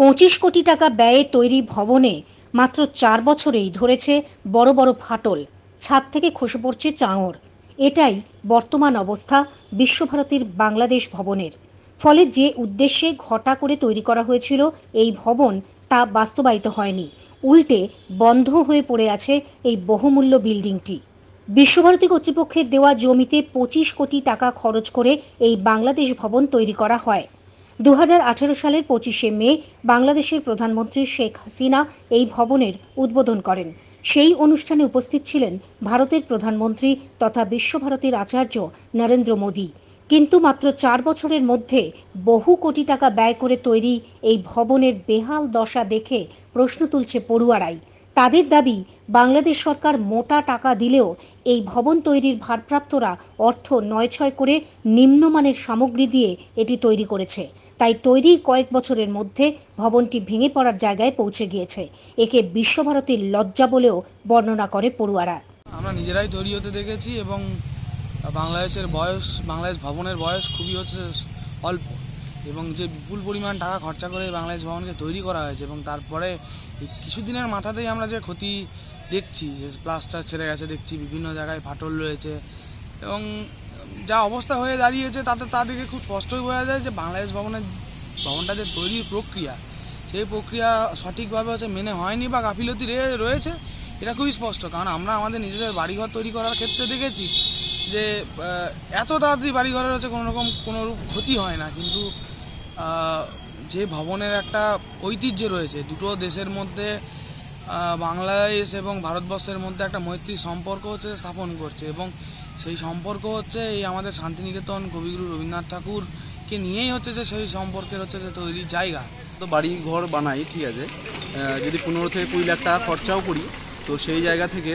পঁচিশ কোটি টাকা ব্যয়ে তৈরি ভবনে মাত্র চার বছরেই ধরেছে বড় বড় ফাটল ছাদ থেকে খসে পড়ছে চাঁওর এটাই বর্তমান অবস্থা বিশ্বভারতীর বাংলাদেশ ভবনের ফলে যে উদ্দেশ্যে ঘটা করে তৈরি করা হয়েছিল এই ভবন তা বাস্তবায়িত হয়নি উল্টে বন্ধ হয়ে পড়ে আছে এই বহুমূল্য বিল্ডিংটি বিশ্বভারতী কর্তৃপক্ষের দেওয়া জমিতে পঁচিশ কোটি টাকা খরচ করে এই বাংলাদেশ ভবন তৈরি করা হয় দু সালের পঁচিশে মে বাংলাদেশের প্রধানমন্ত্রী শেখ হাসিনা এই ভবনের উদ্বোধন করেন সেই অনুষ্ঠানে উপস্থিত ছিলেন ভারতের প্রধানমন্ত্রী তথা বিশ্বভারতীর আচার্য নরেন্দ্র মোদী কিন্তু মাত্র চার বছরের মধ্যে বহু কোটি টাকা ব্যয় করে তৈরি এই ভবনের বেহাল দশা দেখে প্রশ্ন তুলছে পড়ুয়ারাই তাদের দাবি বাংলাদেশ সরকার মোটা টাকা দিলেও এই ভবন তৈরির ভারপ্রাপ্তরা অর্থ নয় ছয় করে নিম্নমানের সামগ্রী দিয়ে এটি তৈরি করেছে তাই তৈরি কয়েক বছরের মধ্যে ভবনটি ভেঙে পড়ার জায়গায় পৌঁছে গিয়েছে একে বিশ্বভারতীর লজ্জা বলেও বর্ণনা করে পড়ুয়ারা আমরা নিজেরাই তৈরি হতে দেখেছি এবং বাংলাদেশের বয়স বাংলাদেশ ভবনের বয়স খুবই হচ্ছে অল্প এবং যে বিপুল পরিমাণ টাকা খরচা করে বাংলাদেশ ভবনকে তৈরি করা হয়েছে এবং তারপরে কিছুদিনের মাথাতেই আমরা যে ক্ষতি দেখছি যে প্লাস্টার ছেড়ে গেছে দেখছি বিভিন্ন জায়গায় ফাটল রয়েছে এবং যা অবস্থা হয়ে দাঁড়িয়েছে তাতে তাদেরকে খুব স্পষ্টই বোঝা যায় যে বাংলাদেশ ভবনের ভবনটা যে তৈরির প্রক্রিয়া সেই প্রক্রিয়া সঠিকভাবে হচ্ছে মেনে হয়নি বা গাফিলতি রয়েছে এটা খুবই স্পষ্ট কারণ আমরা আমাদের নিজেদের বাড়িঘর তৈরি করার ক্ষেত্রে দেখেছি যে এত তাড়াতাড়ি বাড়িঘরের হচ্ছে কোনো রকম ক্ষতি হয় না কিন্তু যে ভবনের একটা ঐতিহ্য রয়েছে দুটো দেশের মধ্যে বাংলাদেশ এবং ভারতবর্ষের মধ্যে একটা মৈত্রী সম্পর্ক হচ্ছে স্থাপন করছে এবং সেই সম্পর্ক হচ্ছে এই আমাদের শান্তিনিকেতন কবিগুরু রবীন্দ্রনাথ ঠাকুরকে নিয়েই হচ্ছে যে সেই সম্পর্কের হচ্ছে যে তৈরি জায়গা তো বাড়ি ঘর বানাই ঠিক আছে যদি পনেরো থেকে কুড়ি লাখ টাকা খরচাও করি তো সেই জায়গা থেকে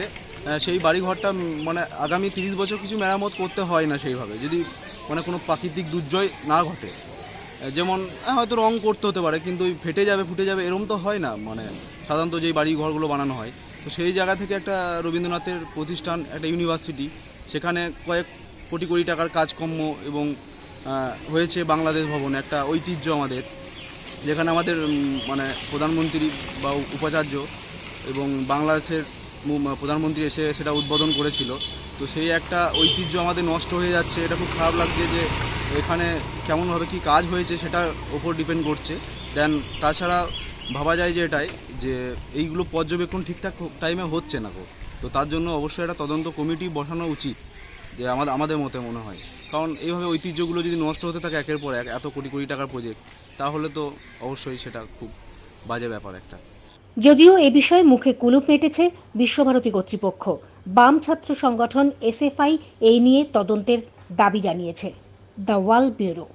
সেই বাড়ি ঘরটা মানে আগামী তিরিশ বছর কিছু মেরামত করতে হয় না সেইভাবে যদি মানে কোনো প্রাকৃতিক দুর্জয় না ঘটে যেমন হ্যাঁ, হয়তো রং করতে হতে পারে কিন্তু ওই ফেটে যাবে ফুটে যাবে এরম তো হয় না মানে সাধারণত যেই বাড়ি ঘরগুলো বানানো হয় তো সেই জায়গা থেকে একটা রবীন্দ্রনাথের প্রতিষ্ঠান একটা ইউনিভার্সিটি সেখানে কয়েক কোটি কোটি টাকার কাজকর্ম এবং হয়েছে বাংলাদেশ ভবন একটা ঐতিহ্য আমাদের যেখানে আমাদের মানে প্রধানমন্ত্রী বা উপাচার্য এবং বাংলাদেশের প্রধানমন্ত্রী এসে সেটা উদ্বোধন করেছিল তো সেই একটা ঐতিহ্য আমাদের নষ্ট হয়ে যাচ্ছে এটা খুব খারাপ লাগছে যে এখানে কেমনভাবে কি কাজ হয়েছে সেটার ওপর ডিপেন্ড করছে দেন তাছাড়া ভাবা যায় যে এটাই যে এইগুলো পর্যবেক্ষণ ঠিকঠাক টাইমে হচ্ছে না গো তো তার জন্য অবশ্যই একটা তদন্ত কমিটি বসানো উচিত যে আমাদের আমাদের মতে মনে হয় কারণ এইভাবে ঐতিহ্যগুলো যদি নষ্ট হতে থাকে একের পর এক এত কোটি কোটি টাকার প্রজেক্ট তাহলে তো অবশ্যই সেটা খুব বাজে ব্যাপার একটা যদিও এ বিষয়ে মুখে কুলুপ মেটেছে বিশ্বভারতী কর্তৃপক্ষ বাম ছাত্র সংগঠন এসএফআই এই নিয়ে তদন্তের দাবি জানিয়েছে the Wall Bureau.